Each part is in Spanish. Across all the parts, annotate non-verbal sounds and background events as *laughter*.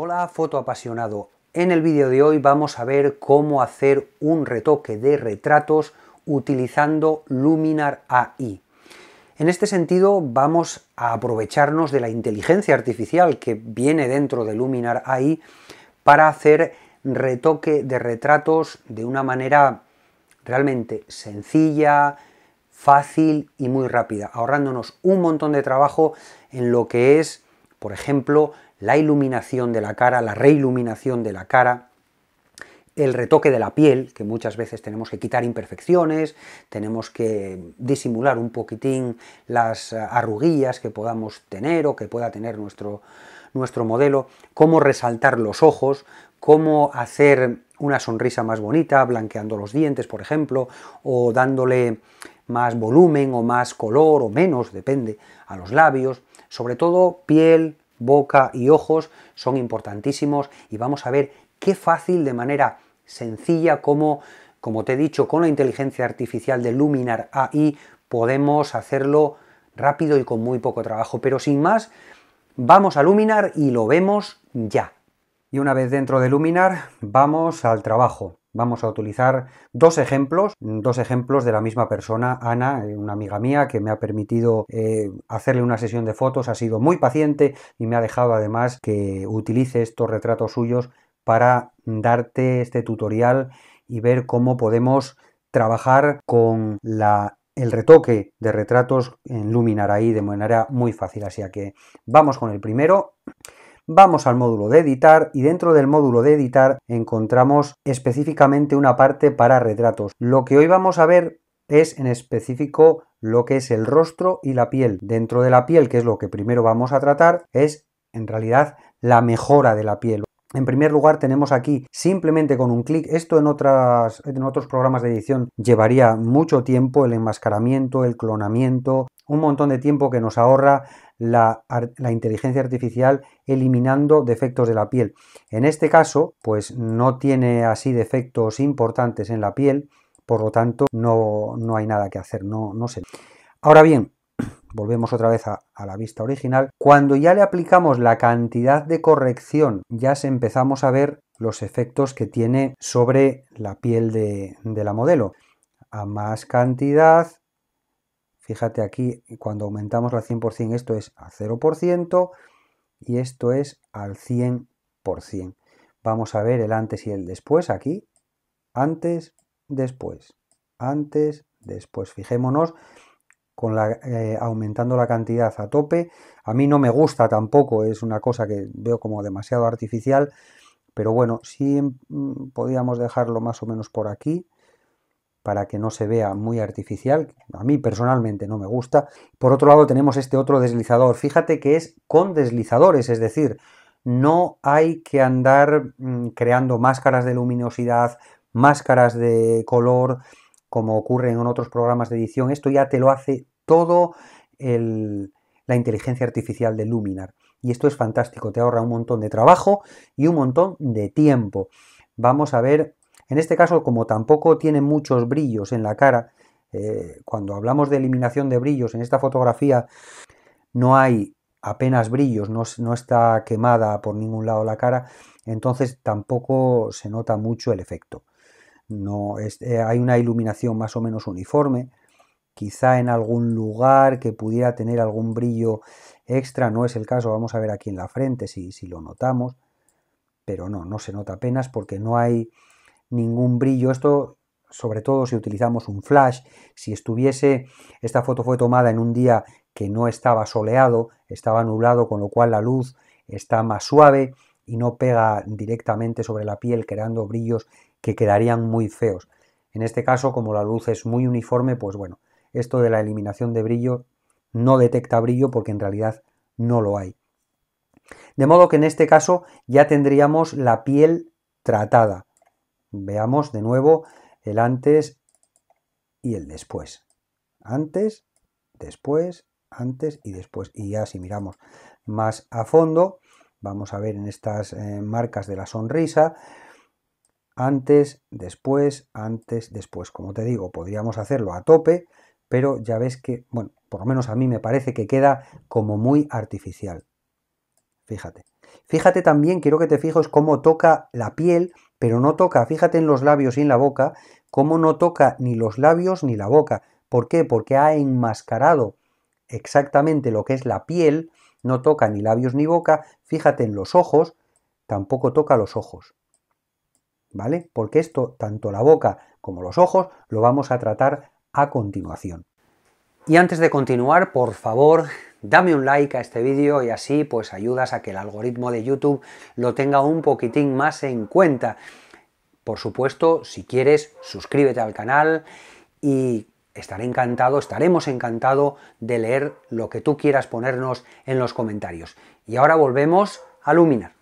Hola foto apasionado. En el vídeo de hoy vamos a ver cómo hacer un retoque de retratos utilizando Luminar AI. En este sentido vamos a aprovecharnos de la inteligencia artificial que viene dentro de Luminar AI para hacer retoque de retratos de una manera realmente sencilla, fácil y muy rápida, ahorrándonos un montón de trabajo en lo que es, por ejemplo, la iluminación de la cara, la reiluminación de la cara, el retoque de la piel, que muchas veces tenemos que quitar imperfecciones, tenemos que disimular un poquitín las eh, arruguillas que podamos tener o que pueda tener nuestro, nuestro modelo, cómo resaltar los ojos, cómo hacer una sonrisa más bonita, blanqueando los dientes, por ejemplo, o dándole más volumen o más color o menos, depende, a los labios, sobre todo piel, boca y ojos son importantísimos y vamos a ver qué fácil de manera sencilla como como te he dicho con la inteligencia artificial de Luminar AI podemos hacerlo rápido y con muy poco trabajo pero sin más vamos a Luminar y lo vemos ya y una vez dentro de Luminar vamos al trabajo Vamos a utilizar dos ejemplos, dos ejemplos de la misma persona, Ana, eh, una amiga mía que me ha permitido eh, hacerle una sesión de fotos, ha sido muy paciente y me ha dejado además que utilice estos retratos suyos para darte este tutorial y ver cómo podemos trabajar con el retoque de retratos en Luminar ahí de manera muy fácil. Así que vamos con el primero. Vamos al módulo de editar y dentro del módulo de editar encontramos específicamente una parte para retratos. Lo que hoy vamos a ver es en específico lo que es el rostro y la piel. Dentro de la piel, que es lo que primero vamos a tratar, es en realidad la mejora de la piel. En primer lugar tenemos aquí simplemente con un clic, esto en, otros programas de edición llevaría mucho tiempo, el enmascaramiento, el clonamiento, un montón de tiempo que nos ahorra la, inteligencia artificial eliminando defectos de la piel. En este caso, pues no tiene así defectos importantes en la piel, por lo tanto no, hay nada que hacer, no, no sé. Ahora bien, *clears throat* volvemos otra vez a, la vista original, cuando ya le aplicamos la cantidad de corrección, ya se empezamos a ver los efectos que tiene sobre la piel de, de la modelo. A más cantidad, Fíjate aquí, cuando aumentamos al 100%, esto es al 0% y esto es al 100%. Vamos a ver el antes y el después aquí. Antes, después. Antes, después. Fijémonos con la, eh, aumentando la cantidad a tope. A mí no me gusta tampoco, es una cosa que veo como demasiado artificial, pero bueno, sí mm, podíamos dejarlo más o menos por aquí para que no se vea muy artificial. A mí personalmente no me gusta. Por otro lado tenemos este otro deslizador. Fíjate que es con deslizadores, es decir, no hay que andar mm, creando máscaras de luminosidad, máscaras de color, como ocurre en otros programas de edición. Esto ya te lo hace todo la inteligencia artificial de Luminar. Y esto es fantástico, te ahorra un montón de trabajo y un montón de tiempo. Vamos a ver en este caso, como tampoco tiene muchos brillos en la cara, eh, cuando hablamos de eliminación de brillos en esta fotografía, no hay apenas brillos, no, está quemada por ningún lado la cara, entonces tampoco se nota mucho el efecto. No, eh, hay una iluminación más o menos uniforme, quizá en algún lugar que pudiera tener algún brillo extra, no es el caso, vamos a ver aquí en la frente si lo notamos, pero no, no se nota apenas porque no hay ningún brillo. Esto sobre todo si utilizamos un flash, si estuviese, esta foto fue tomada en un día que no estaba soleado, estaba nublado, con lo cual la luz está más suave y no pega directamente sobre la piel creando brillos que quedarían muy feos. En este caso, como la luz es muy uniforme, pues bueno, esto de la eliminación de brillo no detecta brillo porque en realidad no lo hay. De modo que en este caso ya tendríamos la piel tratada. Veamos de nuevo el antes y el después. Antes, después, antes y después. Y ya si miramos más a fondo, vamos a ver en estas eh, marcas de la sonrisa, antes, después, antes, después. Como te digo, podríamos hacerlo a tope, pero ya ves que, bueno, por lo menos a mí me parece que queda como muy artificial. Fíjate. Fíjate también, quiero que te fijes cómo toca la piel pero no toca, fíjate en los labios y en la boca, cómo no toca ni los labios ni la boca. ¿Por qué? Porque ha enmascarado exactamente lo que es la piel, no toca ni labios ni boca, fíjate en los ojos, tampoco toca los ojos. ¿Vale? Porque esto, tanto la boca como los ojos, lo vamos a tratar a continuación. Y antes de continuar, por favor, Dame un like a este vídeo y así pues ayudas a que el algoritmo de YouTube lo tenga un poquitín más en cuenta. Por supuesto, si quieres, suscríbete al canal y estaré encantado, estaremos encantado de leer lo que tú quieras ponernos en los comentarios. Y ahora volvemos a Luminar.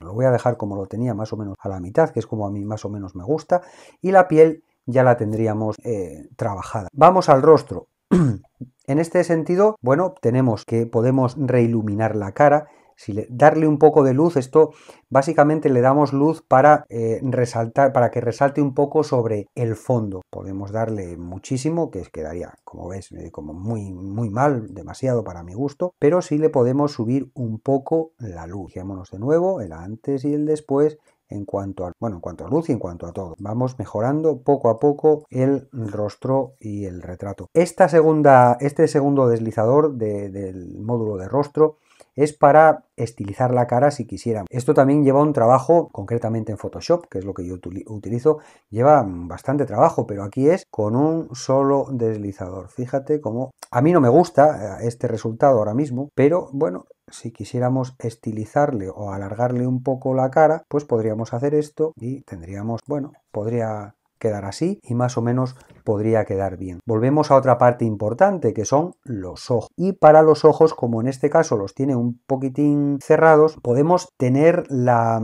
Lo voy a dejar como lo tenía más o menos a la mitad, que es como a mí más o menos me gusta, y la piel ya la tendríamos eh, trabajada. Vamos al rostro. *clears throat* en este sentido, bueno, tenemos que podemos reiluminar la cara, si darle un poco de luz, esto básicamente le damos luz para eh, resaltar, para que resalte un poco sobre el fondo. Podemos darle muchísimo, que quedaría, como ves, eh, como muy, muy mal, demasiado para mi gusto, pero sí le podemos subir un poco la luz. Fijémonos de nuevo, el antes y el después, en cuanto a, bueno, en cuanto a luz y en cuanto a todo. Vamos mejorando poco a poco el rostro y el retrato. Esta segunda, este segundo deslizador del módulo de rostro es para estilizar la cara si quisieran. Esto también lleva un trabajo, concretamente en Photoshop, que es lo que yo utilizo, lleva bastante trabajo, pero aquí es con un solo deslizador. Fíjate cómo... A mí no me gusta eh, este resultado ahora mismo, pero bueno, si quisiéramos estilizarle o alargarle un poco la cara, pues podríamos hacer esto y tendríamos, bueno, podría quedar así y más o menos podría quedar bien. Volvemos a otra parte importante que son los ojos. Y para los ojos, como en este caso los tiene un poquitín cerrados, podemos tener la...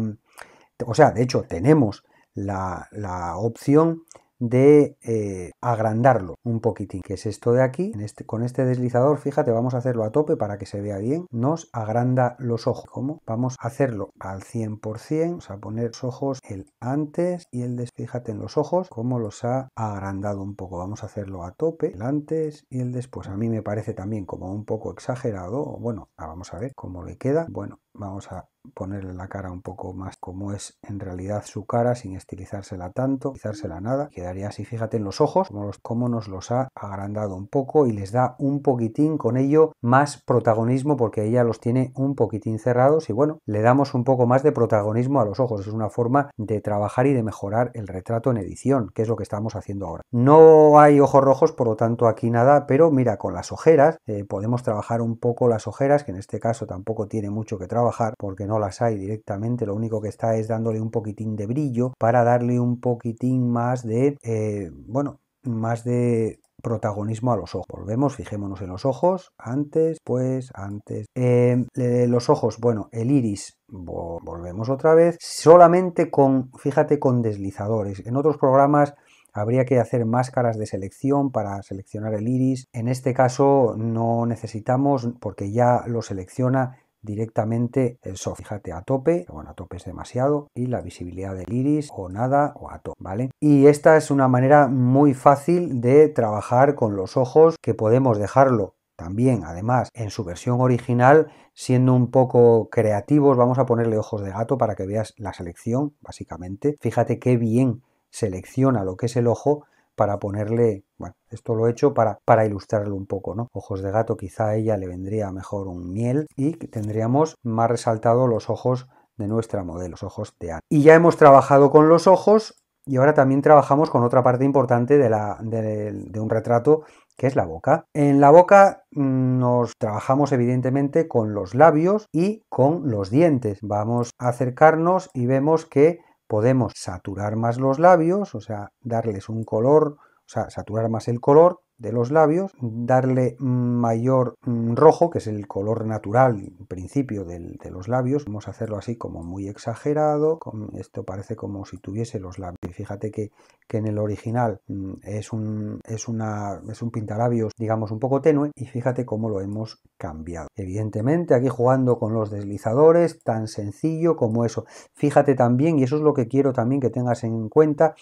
o sea, de hecho tenemos la, la opción de eh, agrandarlo un poquitín, que es esto de aquí. En este, con este deslizador, fíjate, vamos a hacerlo a tope para que se vea bien. Nos agranda los ojos. ¿Cómo? Vamos a hacerlo al 100%. Vamos a poner los ojos el antes y el después. Fíjate en los ojos cómo los ha agrandado un poco. Vamos a hacerlo a tope, el antes y el después. A mí me parece también como un poco exagerado. Bueno, ah, vamos a ver cómo le queda. Bueno, vamos a ponerle la cara un poco más como es en realidad su cara sin estilizársela tanto, estilizársela nada, quedaría así, fíjate en los ojos, como, los, nos los ha agrandado un poco y les da un poquitín con ello más protagonismo porque ella los tiene un poquitín cerrados y bueno, le damos un poco más de protagonismo a los ojos, es una forma de trabajar y de mejorar el retrato en edición, que es lo que estamos haciendo ahora. No hay ojos rojos, por lo tanto aquí nada, pero mira, con las ojeras eh, podemos trabajar un poco las ojeras, que en este caso tampoco tiene mucho que trabajar, bajar porque no las hay directamente, lo único que está es dándole un poquitín de brillo para darle un poquitín más de, eh, bueno, más de protagonismo a los ojos. Volvemos, fijémonos en los ojos, antes, pues, antes. Em, los ojos, bueno, el iris, volvemos otra vez, solamente con, fíjate, con deslizadores. En otros programas habría que hacer máscaras de selección para seleccionar el iris. En este caso no necesitamos porque ya lo selecciona directamente el soft. Fíjate a tope, bueno, a tope es demasiado, y la visibilidad del iris o nada o a tope, ¿vale? Y esta es una manera muy fácil de trabajar con los ojos que podemos dejarlo también, además, en su versión original, siendo un poco creativos, vamos a ponerle ojos de gato para que veas la selección, básicamente. Fíjate qué bien selecciona lo que es el ojo para ponerle, bueno, esto lo he hecho para, para ilustrarlo un poco, ¿no? Ojos de gato, quizá a ella le vendría mejor un miel y tendríamos más resaltado los ojos de nuestra modelo, los ojos de Ana. Y ya hemos trabajado con los ojos y ahora también trabajamos con otra parte importante de, la, de, de un retrato que es la boca. En la boca mm, nos trabajamos evidentemente con los labios y con los dientes. Vamos a acercarnos y vemos que Podemos saturar más los labios, o sea, darles un color, o sea, saturar más el color de los labios, darle mayor mm, rojo, que es el color natural, en principio, de los labios. Vamos a hacerlo así como muy exagerado. Esto parece como si tuviese los labios. fíjate que, en el original mm, es un, es, una, es un pintalabios, digamos, un poco tenue. Y fíjate cómo lo hemos cambiado. Evidentemente, aquí jugando con los deslizadores, tan sencillo como eso. Fíjate también, y eso es lo que quiero también que tengas en cuenta,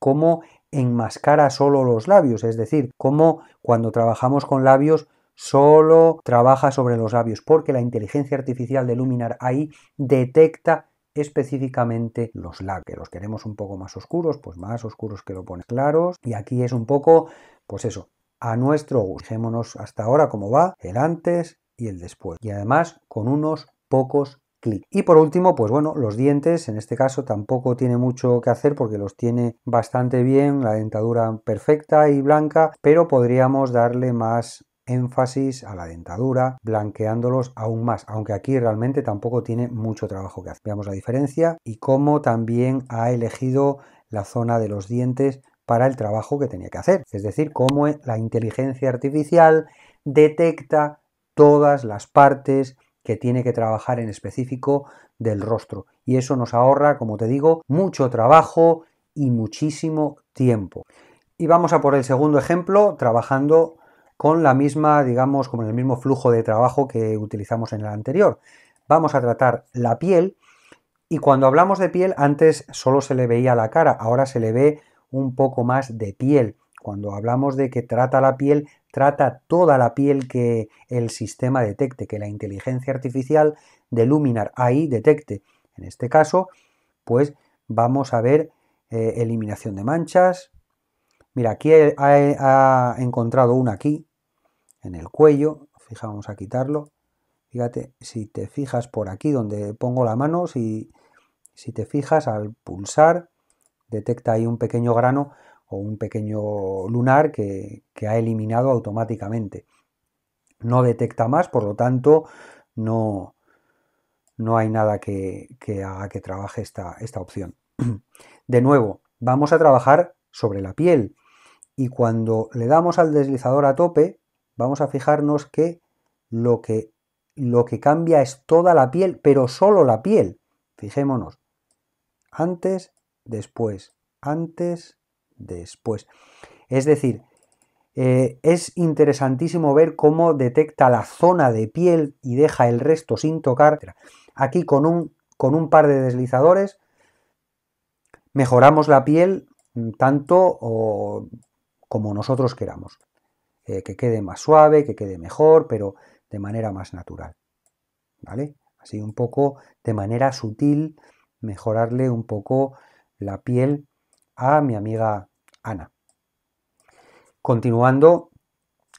cómo enmascara solo los labios, es decir, como cuando trabajamos con labios solo trabaja sobre los labios, porque la inteligencia artificial de Luminar ahí detecta específicamente los labios, que los queremos un poco más oscuros, pues más oscuros que lo pone claros, y aquí es un poco, pues eso, a nuestro gusto, hasta ahora cómo va, el antes y el después, y además con unos pocos y por último, pues bueno, los dientes, en este caso tampoco tiene mucho que hacer porque los tiene bastante bien, la dentadura perfecta y blanca, pero podríamos darle más énfasis a la dentadura, blanqueándolos aún más, aunque aquí realmente tampoco tiene mucho trabajo que hacer. Veamos la diferencia y cómo también ha elegido la zona de los dientes para el trabajo que tenía que hacer. Es decir, cómo la inteligencia artificial detecta todas las partes que tiene que trabajar en específico del rostro. Y eso nos ahorra, como te digo, mucho trabajo y muchísimo tiempo. Y vamos a por el segundo ejemplo, trabajando con la misma, digamos, como el mismo flujo de trabajo que utilizamos en el anterior. Vamos a tratar la piel y cuando hablamos de piel, antes solo se le veía la cara, ahora se le ve un poco más de piel. Cuando hablamos de que trata la piel, trata toda la piel que el sistema detecte, que la inteligencia artificial de Luminar ahí detecte. En este caso, pues vamos a ver eh, eliminación de manchas. Mira, aquí ha encontrado una aquí, en el cuello. Fijamos vamos a quitarlo. Fíjate, si te fijas por aquí donde pongo la mano, si te fijas al pulsar, detecta ahí un pequeño grano o un pequeño lunar que, ha eliminado automáticamente. No detecta más, por lo tanto, no, no hay nada que, haga que trabaje esta, esta opción. *clears throat* De nuevo, vamos a trabajar sobre la piel y cuando le damos al deslizador a tope, vamos a fijarnos que lo que, lo que cambia es toda la piel, pero solo la piel. Fijémonos. Antes, después, antes, después. Es decir, eh, es interesantísimo ver cómo detecta la zona de piel y deja el resto sin tocar. Aquí con un, con un par de deslizadores mejoramos la piel tanto como nosotros queramos. Eh, que quede más suave, que quede mejor, pero de manera más natural. ¿Vale? Así un poco de manera sutil mejorarle un poco la piel a mi amiga Ana. Continuando,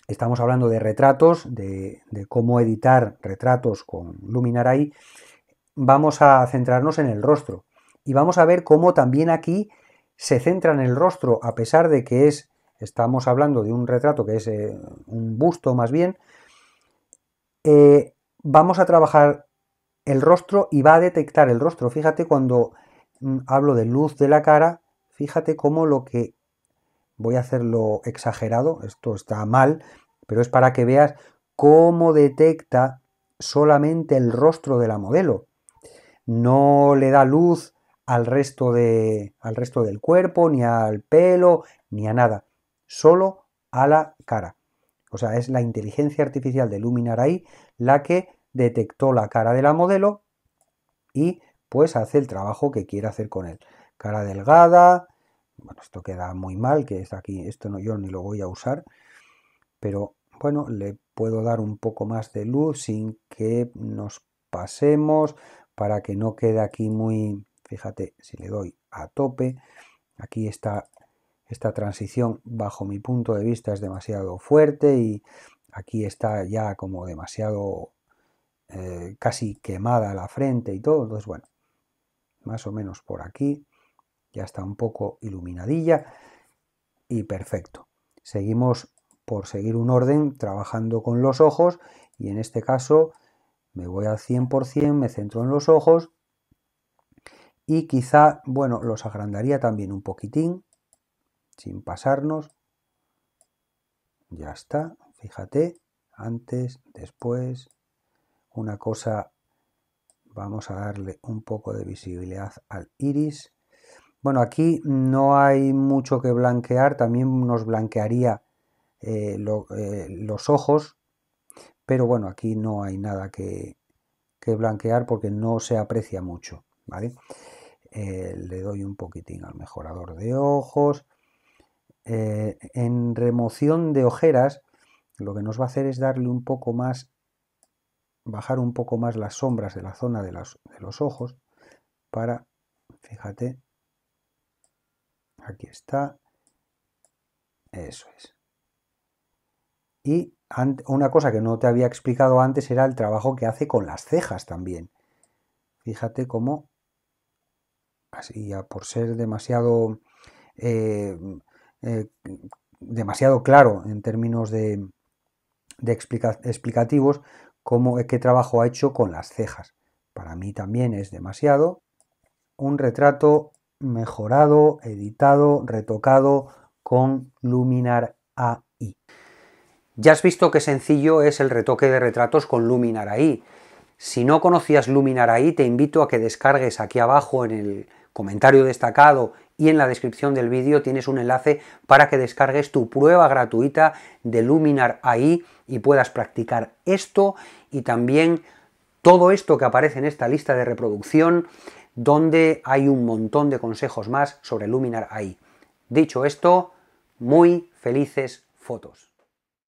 estamos hablando de retratos, de, cómo editar retratos con Luminar ahí. Vamos a centrarnos en el rostro y vamos a ver cómo también aquí se centra en el rostro, a pesar de que es, estamos hablando de un retrato que es eh, un busto más bien, eh, vamos a trabajar el rostro y va a detectar el rostro. Fíjate cuando mm, hablo de luz de la cara, fíjate cómo lo que voy a hacerlo exagerado, esto está mal, pero es para que veas cómo detecta solamente el rostro de la modelo. No le da luz al resto, de, al resto del cuerpo, ni al pelo, ni a nada, solo a la cara. O sea, es la inteligencia artificial de Luminar ahí la que detectó la cara de la modelo y pues hace el trabajo que quiere hacer con él. Cara delgada, bueno, esto queda muy mal, que es aquí, esto no yo ni lo voy a usar, pero bueno, le puedo dar un poco más de luz sin que nos pasemos para que no quede aquí muy, fíjate, si le doy a tope, aquí está esta transición bajo mi punto de vista es demasiado fuerte y aquí está ya como demasiado eh, casi quemada la frente y todo, entonces bueno, más o menos por aquí ya está un poco iluminadilla y perfecto. Seguimos por seguir un orden trabajando con los ojos y en este caso me voy al 100%, me centro en los ojos y quizá, bueno, los agrandaría también un poquitín sin pasarnos. Ya está, fíjate, antes, después, una cosa, vamos a darle un poco de visibilidad al iris bueno, aquí no hay mucho que blanquear, también nos blanquearía eh, eh, los ojos, pero bueno, aquí no hay nada que, que blanquear porque no se aprecia mucho, ¿vale? Eh, le doy un poquitín al mejorador de ojos. en remoción de ojeras, lo que nos va a hacer es darle un poco más, bajar un poco más las sombras de la zona de, de los ojos para, fíjate, Aquí está. Eso es. Y una cosa que no te había explicado antes era el trabajo que hace con las cejas también. Fíjate cómo, así por ser demasiado, eh, eh, demasiado claro en términos de, explicativos, cómo, qué trabajo ha hecho con las cejas. Para mí también es demasiado. Un retrato mejorado, editado, retocado con Luminar AI. Ya has visto qué sencillo es el retoque de retratos con Luminar AI. Si no conocías Luminar AI, te invito a que descargues aquí abajo en el comentario destacado y en la descripción del vídeo tienes un enlace para que descargues tu prueba gratuita de Luminar AI y puedas practicar esto y también todo esto que aparece en esta lista de reproducción donde hay un montón de consejos más sobre Luminar ahí. Dicho esto, muy felices fotos.